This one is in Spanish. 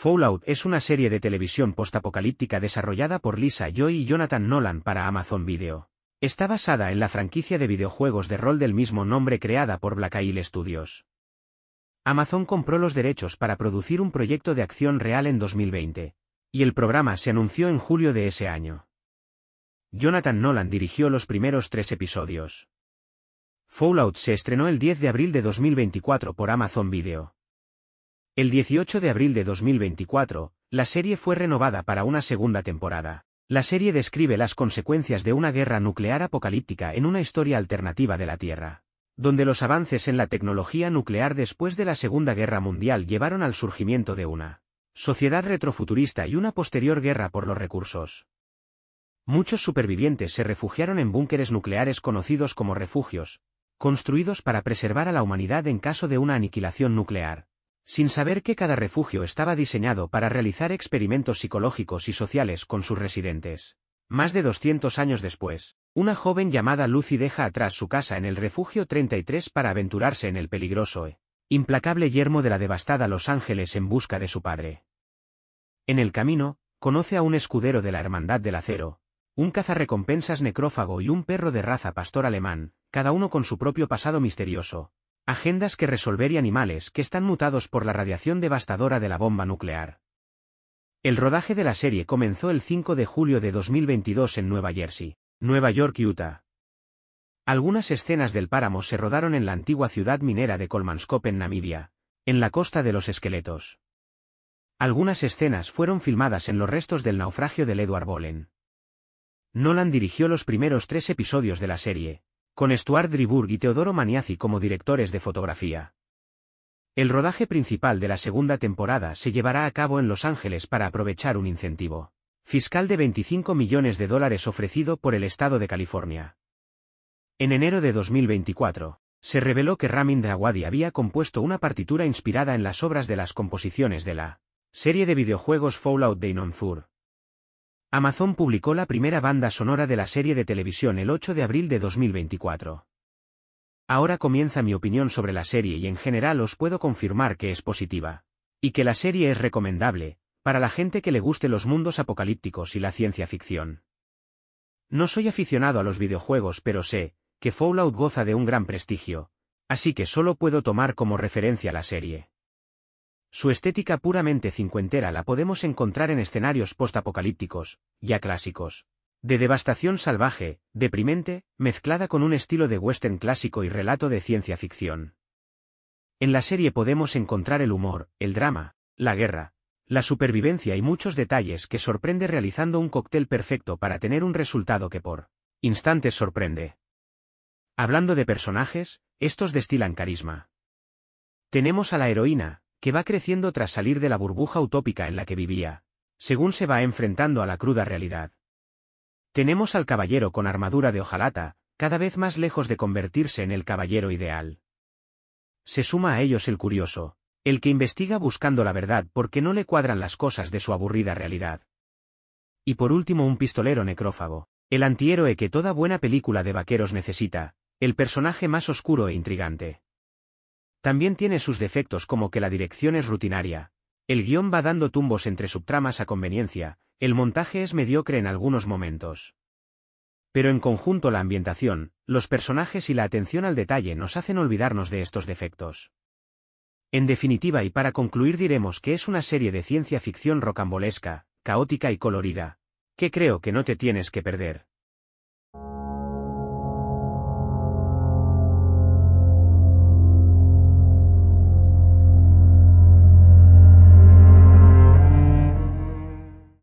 Fallout es una serie de televisión postapocalíptica desarrollada por Lisa Joy y Jonathan Nolan para Amazon Video. Está basada en la franquicia de videojuegos de rol del mismo nombre creada por Black Isle Studios. Amazon compró los derechos para producir un proyecto de acción real en 2020, y el programa se anunció en julio de ese año. Jonathan Nolan dirigió los primeros tres episodios. Fallout se estrenó el 10 de abril de 2024 por Amazon Video. El 18 de abril de 2024, la serie fue renovada para una segunda temporada. La serie describe las consecuencias de una guerra nuclear apocalíptica en una historia alternativa de la Tierra, donde los avances en la tecnología nuclear después de la Segunda Guerra Mundial llevaron al surgimiento de una sociedad retrofuturista y una posterior guerra por los recursos. Muchos supervivientes se refugiaron en búnkeres nucleares conocidos como refugios, construidos para preservar a la humanidad en caso de una aniquilación nuclear sin saber que cada refugio estaba diseñado para realizar experimentos psicológicos y sociales con sus residentes. Más de 200 años después, una joven llamada Lucy deja atrás su casa en el refugio 33 para aventurarse en el peligroso e implacable yermo de la devastada Los Ángeles en busca de su padre. En el camino, conoce a un escudero de la Hermandad del Acero, un cazarrecompensas necrófago y un perro de raza pastor alemán, cada uno con su propio pasado misterioso, Agendas que resolver y animales que están mutados por la radiación devastadora de la bomba nuclear. El rodaje de la serie comenzó el 5 de julio de 2022 en Nueva Jersey, Nueva York y Utah. Algunas escenas del páramo se rodaron en la antigua ciudad minera de Colmanskop en Namibia, en la costa de los esqueletos. Algunas escenas fueron filmadas en los restos del naufragio del Edward Bolen. Nolan dirigió los primeros tres episodios de la serie, con Stuart Driburg y Teodoro Maniazzi como directores de fotografía. El rodaje principal de la segunda temporada se llevará a cabo en Los Ángeles para aprovechar un incentivo fiscal de 25 millones de dólares ofrecido por el Estado de California. En enero de 2024, se reveló que Ramin Dawadi había compuesto una partitura inspirada en las obras de las composiciones de la serie de videojuegos Fallout de Inonzur, Amazon publicó la primera banda sonora de la serie de televisión el 8 de abril de 2024. Ahora comienza mi opinión sobre la serie y en general os puedo confirmar que es positiva. Y que la serie es recomendable, para la gente que le guste los mundos apocalípticos y la ciencia ficción. No soy aficionado a los videojuegos pero sé, que Fallout goza de un gran prestigio, así que solo puedo tomar como referencia la serie. Su estética puramente cincuentera la podemos encontrar en escenarios postapocalípticos, ya clásicos. De devastación salvaje, deprimente, mezclada con un estilo de western clásico y relato de ciencia ficción. En la serie podemos encontrar el humor, el drama, la guerra, la supervivencia y muchos detalles que sorprende realizando un cóctel perfecto para tener un resultado que por instantes sorprende. Hablando de personajes, estos destilan carisma. Tenemos a la heroína, que va creciendo tras salir de la burbuja utópica en la que vivía, según se va enfrentando a la cruda realidad. Tenemos al caballero con armadura de hojalata, cada vez más lejos de convertirse en el caballero ideal. Se suma a ellos el curioso, el que investiga buscando la verdad porque no le cuadran las cosas de su aburrida realidad. Y por último un pistolero necrófago, el antihéroe que toda buena película de vaqueros necesita, el personaje más oscuro e intrigante. También tiene sus defectos como que la dirección es rutinaria, el guión va dando tumbos entre subtramas a conveniencia, el montaje es mediocre en algunos momentos. Pero en conjunto la ambientación, los personajes y la atención al detalle nos hacen olvidarnos de estos defectos. En definitiva y para concluir diremos que es una serie de ciencia ficción rocambolesca, caótica y colorida, que creo que no te tienes que perder.